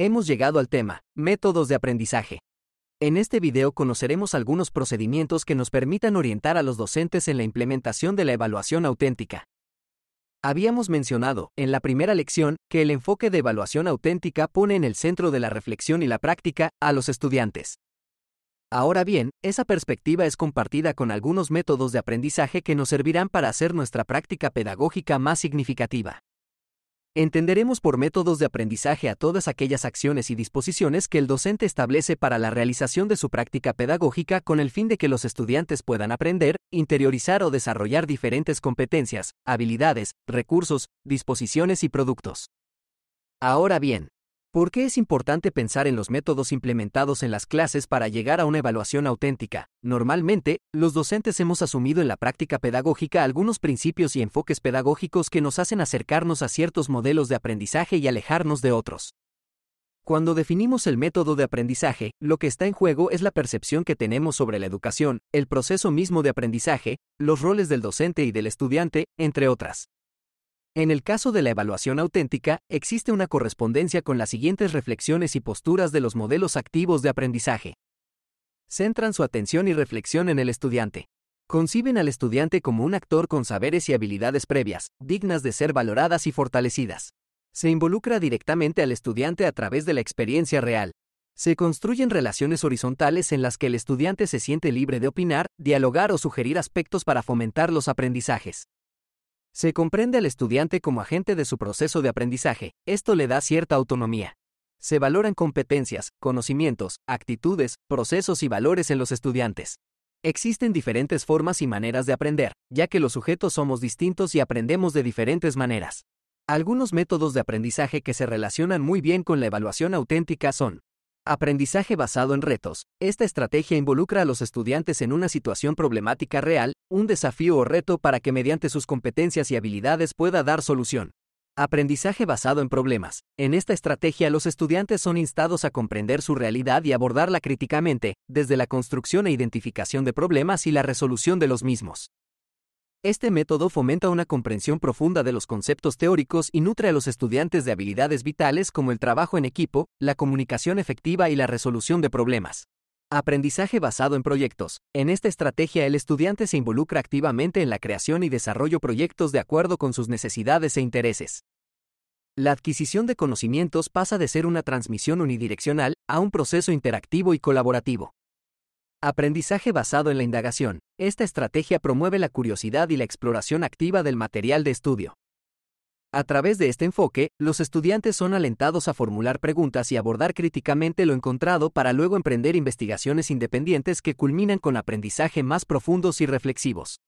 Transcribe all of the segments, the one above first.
Hemos llegado al tema, métodos de aprendizaje. En este video conoceremos algunos procedimientos que nos permitan orientar a los docentes en la implementación de la evaluación auténtica. Habíamos mencionado, en la primera lección, que el enfoque de evaluación auténtica pone en el centro de la reflexión y la práctica a los estudiantes. Ahora bien, esa perspectiva es compartida con algunos métodos de aprendizaje que nos servirán para hacer nuestra práctica pedagógica más significativa. Entenderemos por métodos de aprendizaje a todas aquellas acciones y disposiciones que el docente establece para la realización de su práctica pedagógica con el fin de que los estudiantes puedan aprender, interiorizar o desarrollar diferentes competencias, habilidades, recursos, disposiciones y productos. Ahora bien, ¿Por qué es importante pensar en los métodos implementados en las clases para llegar a una evaluación auténtica? Normalmente, los docentes hemos asumido en la práctica pedagógica algunos principios y enfoques pedagógicos que nos hacen acercarnos a ciertos modelos de aprendizaje y alejarnos de otros. Cuando definimos el método de aprendizaje, lo que está en juego es la percepción que tenemos sobre la educación, el proceso mismo de aprendizaje, los roles del docente y del estudiante, entre otras. En el caso de la evaluación auténtica, existe una correspondencia con las siguientes reflexiones y posturas de los modelos activos de aprendizaje. Centran su atención y reflexión en el estudiante. Conciben al estudiante como un actor con saberes y habilidades previas, dignas de ser valoradas y fortalecidas. Se involucra directamente al estudiante a través de la experiencia real. Se construyen relaciones horizontales en las que el estudiante se siente libre de opinar, dialogar o sugerir aspectos para fomentar los aprendizajes. Se comprende al estudiante como agente de su proceso de aprendizaje, esto le da cierta autonomía. Se valoran competencias, conocimientos, actitudes, procesos y valores en los estudiantes. Existen diferentes formas y maneras de aprender, ya que los sujetos somos distintos y aprendemos de diferentes maneras. Algunos métodos de aprendizaje que se relacionan muy bien con la evaluación auténtica son Aprendizaje basado en retos. Esta estrategia involucra a los estudiantes en una situación problemática real, un desafío o reto para que mediante sus competencias y habilidades pueda dar solución. Aprendizaje basado en problemas. En esta estrategia los estudiantes son instados a comprender su realidad y abordarla críticamente, desde la construcción e identificación de problemas y la resolución de los mismos. Este método fomenta una comprensión profunda de los conceptos teóricos y nutre a los estudiantes de habilidades vitales como el trabajo en equipo, la comunicación efectiva y la resolución de problemas. Aprendizaje basado en proyectos. En esta estrategia el estudiante se involucra activamente en la creación y desarrollo proyectos de acuerdo con sus necesidades e intereses. La adquisición de conocimientos pasa de ser una transmisión unidireccional a un proceso interactivo y colaborativo. Aprendizaje basado en la indagación. Esta estrategia promueve la curiosidad y la exploración activa del material de estudio. A través de este enfoque, los estudiantes son alentados a formular preguntas y abordar críticamente lo encontrado para luego emprender investigaciones independientes que culminan con aprendizaje más profundos y reflexivos.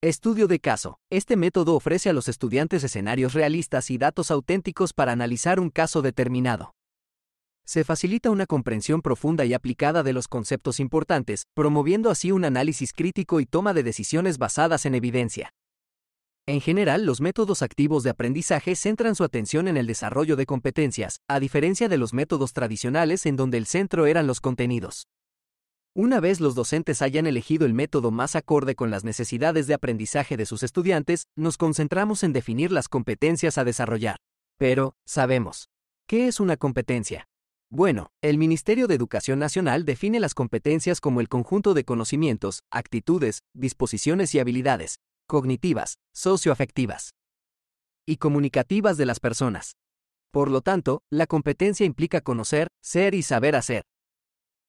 Estudio de caso. Este método ofrece a los estudiantes escenarios realistas y datos auténticos para analizar un caso determinado. Se facilita una comprensión profunda y aplicada de los conceptos importantes, promoviendo así un análisis crítico y toma de decisiones basadas en evidencia. En general, los métodos activos de aprendizaje centran su atención en el desarrollo de competencias, a diferencia de los métodos tradicionales en donde el centro eran los contenidos. Una vez los docentes hayan elegido el método más acorde con las necesidades de aprendizaje de sus estudiantes, nos concentramos en definir las competencias a desarrollar. Pero, sabemos, ¿qué es una competencia? Bueno, el Ministerio de Educación Nacional define las competencias como el conjunto de conocimientos, actitudes, disposiciones y habilidades, cognitivas, socioafectivas y comunicativas de las personas. Por lo tanto, la competencia implica conocer, ser y saber hacer.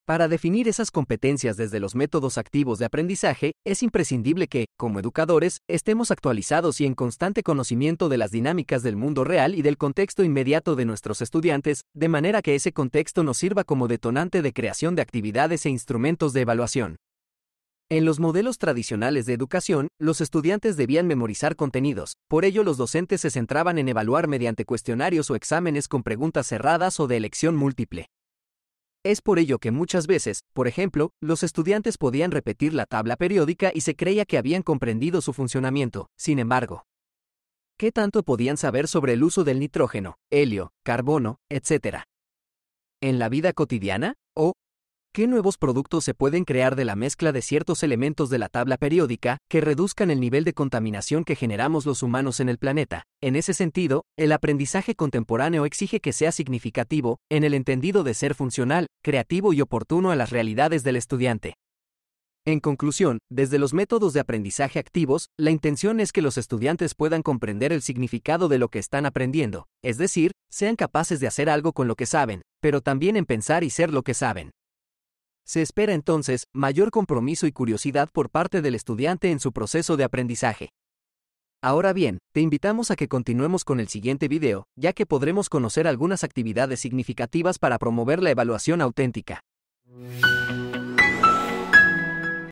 Para definir esas competencias desde los métodos activos de aprendizaje, es imprescindible que, como educadores, estemos actualizados y en constante conocimiento de las dinámicas del mundo real y del contexto inmediato de nuestros estudiantes, de manera que ese contexto nos sirva como detonante de creación de actividades e instrumentos de evaluación. En los modelos tradicionales de educación, los estudiantes debían memorizar contenidos, por ello los docentes se centraban en evaluar mediante cuestionarios o exámenes con preguntas cerradas o de elección múltiple. Es por ello que muchas veces, por ejemplo, los estudiantes podían repetir la tabla periódica y se creía que habían comprendido su funcionamiento. Sin embargo, ¿qué tanto podían saber sobre el uso del nitrógeno, helio, carbono, etc.? ¿En la vida cotidiana? ¿O ¿Qué nuevos productos se pueden crear de la mezcla de ciertos elementos de la tabla periódica que reduzcan el nivel de contaminación que generamos los humanos en el planeta? En ese sentido, el aprendizaje contemporáneo exige que sea significativo, en el entendido de ser funcional, creativo y oportuno a las realidades del estudiante. En conclusión, desde los métodos de aprendizaje activos, la intención es que los estudiantes puedan comprender el significado de lo que están aprendiendo, es decir, sean capaces de hacer algo con lo que saben, pero también en pensar y ser lo que saben. Se espera entonces mayor compromiso y curiosidad por parte del estudiante en su proceso de aprendizaje. Ahora bien, te invitamos a que continuemos con el siguiente video, ya que podremos conocer algunas actividades significativas para promover la evaluación auténtica.